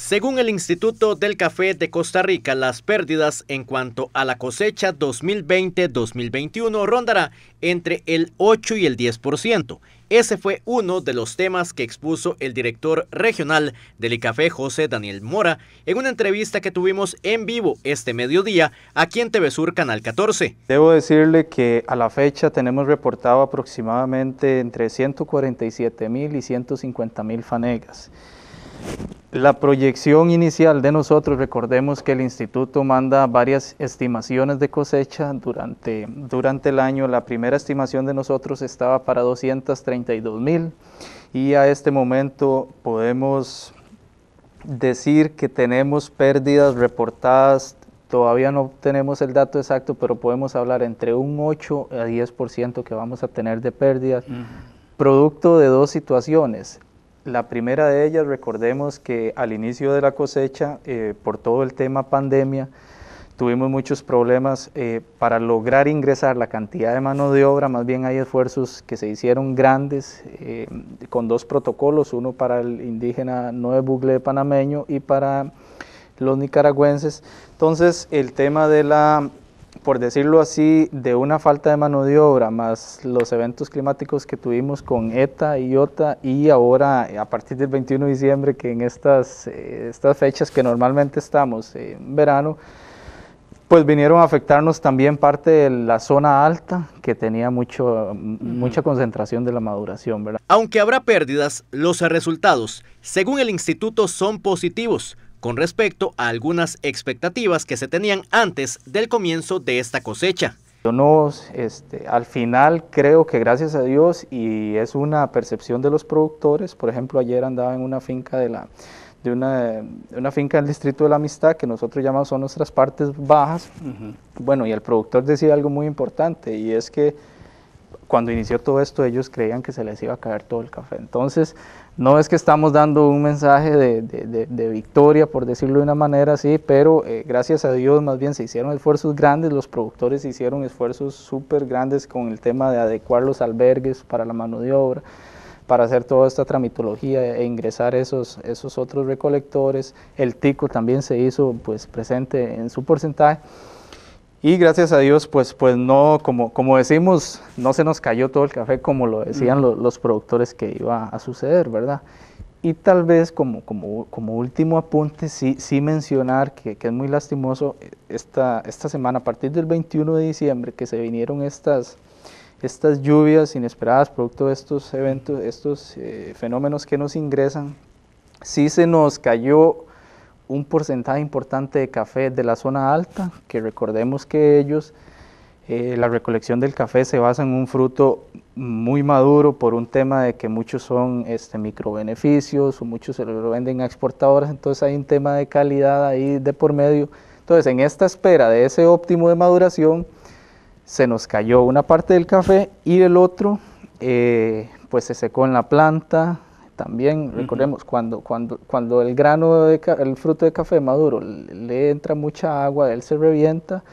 Según el Instituto del Café de Costa Rica, las pérdidas en cuanto a la cosecha 2020-2021 rondará entre el 8 y el 10%. Ese fue uno de los temas que expuso el director regional del ICAFE, José Daniel Mora, en una entrevista que tuvimos en vivo este mediodía aquí en TV Sur Canal 14. Debo decirle que a la fecha tenemos reportado aproximadamente entre 147 mil y 150 mil fanegas. La proyección inicial de nosotros, recordemos que el instituto manda varias estimaciones de cosecha durante, durante el año. La primera estimación de nosotros estaba para 232 mil y a este momento podemos decir que tenemos pérdidas reportadas. Todavía no tenemos el dato exacto, pero podemos hablar entre un 8 a 10% que vamos a tener de pérdidas, producto de dos situaciones la primera de ellas, recordemos que al inicio de la cosecha, eh, por todo el tema pandemia, tuvimos muchos problemas eh, para lograr ingresar la cantidad de mano de obra, más bien hay esfuerzos que se hicieron grandes eh, con dos protocolos, uno para el indígena nuevo Bugle panameño y para los nicaragüenses. Entonces, el tema de la por decirlo así, de una falta de mano de obra, más los eventos climáticos que tuvimos con ETA y IOTA, y ahora a partir del 21 de diciembre, que en estas, eh, estas fechas que normalmente estamos en verano, pues vinieron a afectarnos también parte de la zona alta, que tenía mucho, mucha concentración de la maduración. Aunque habrá pérdidas, los resultados, según el instituto, son positivos con respecto a algunas expectativas que se tenían antes del comienzo de esta cosecha. Yo no, este, al final creo que gracias a Dios y es una percepción de los productores, por ejemplo ayer andaba en una finca de la de una, finca del Distrito de la Amistad, que nosotros llamamos son nuestras partes bajas. Bueno, y el productor decía algo muy importante, y es que cuando inició todo esto ellos creían que se les iba a caer todo el café. Entonces, no es que estamos dando un mensaje de, victoria, por decirlo de una manera así, pero eh, gracias a Dios más bien se hicieron esfuerzos grandes, los productores hicieron esfuerzos súper grandes con el tema de adecuar los albergues para la mano de obra para hacer toda esta tramitología e ingresar esos, esos otros recolectores. El tico también se hizo pues, presente en su porcentaje. Y gracias a Dios, pues, pues no, como, como decimos, no se nos cayó todo el café como lo decían los, productores que iba a suceder, ¿verdad? Y tal vez como, como, como último apunte, sí, sí mencionar que, que, es muy lastimoso eh, esta, esta semana, a partir del 21 de diciembre, que se vinieron estas, estas lluvias inesperadas, producto de estos eventos, estos eh, fenómenos que nos ingresan, sí se nos cayó un porcentaje importante de café de la zona alta, que recordemos que ellos, eh, la recolección del café se basa en un fruto muy maduro por un tema de que muchos son este, microbeneficios o muchos se lo venden a exportadoras, entonces hay un tema de calidad ahí de por medio. Entonces, en esta espera de ese óptimo de maduración, se nos cayó una parte del café y el otro, eh, pues se secó en la planta, también recordemos, cuando, cuando, cuando el grano, el fruto de café maduro le entra mucha agua, él se revienta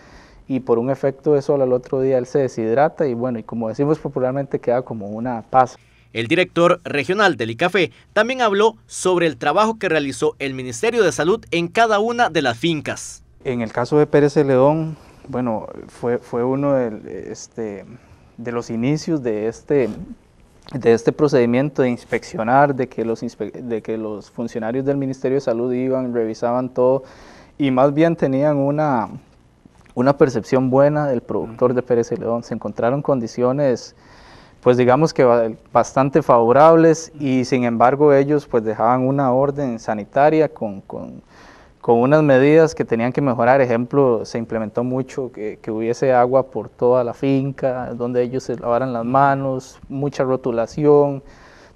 y por un efecto de sol al otro día él se deshidrata y bueno, y como decimos popularmente queda como una paz. El director regional del ICAFE también habló sobre el trabajo que realizó el Ministerio de Salud en cada una de las fincas. En el caso de Pérez León, bueno, fue, fue uno este, de los inicios de este de este procedimiento de inspeccionar, de que, los de que los funcionarios del Ministerio de Salud iban, revisaban todo y más bien tenían una, una percepción buena del productor de Pérez León. Se encontraron condiciones, pues digamos que bastante favorables y sin embargo ellos pues dejaban una orden sanitaria con con unas medidas que tenían que mejorar. Ejemplo, se implementó mucho que, hubiese agua por toda la finca, donde ellos se lavaran las manos, mucha rotulación.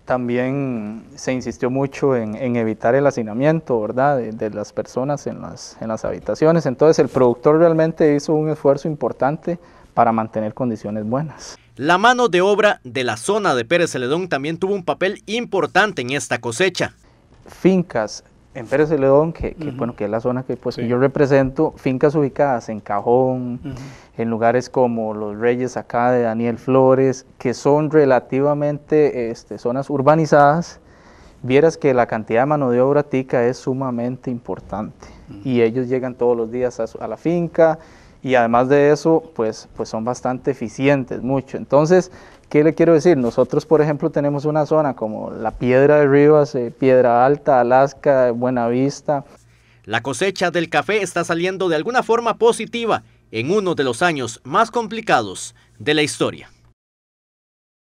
También se insistió mucho en, evitar el hacinamiento ¿verdad? De, las personas en las, en las habitaciones. Entonces el productor realmente hizo un esfuerzo importante para mantener condiciones buenas. La mano de obra de la zona de Pérez Celedón también tuvo un papel importante en esta cosecha. Fincas en Pérez de León, que, bueno, que es la zona que, pues, yo represento, fincas ubicadas en Cajón, en lugares como Los Reyes acá de Daniel Flores, que son relativamente este, zonas urbanizadas, vieras que la cantidad de mano de obra tica es sumamente importante. Y ellos llegan todos los días a, a, la finca y además de eso, pues, pues son bastante eficientes, mucho. Entonces, ¿Qué le quiero decir? Nosotros, por ejemplo, tenemos una zona como la Piedra de Rivas, eh, Piedra Alta, Alaska, Buenavista. La cosecha del café está saliendo de alguna forma positiva en uno de los años más complicados de la historia.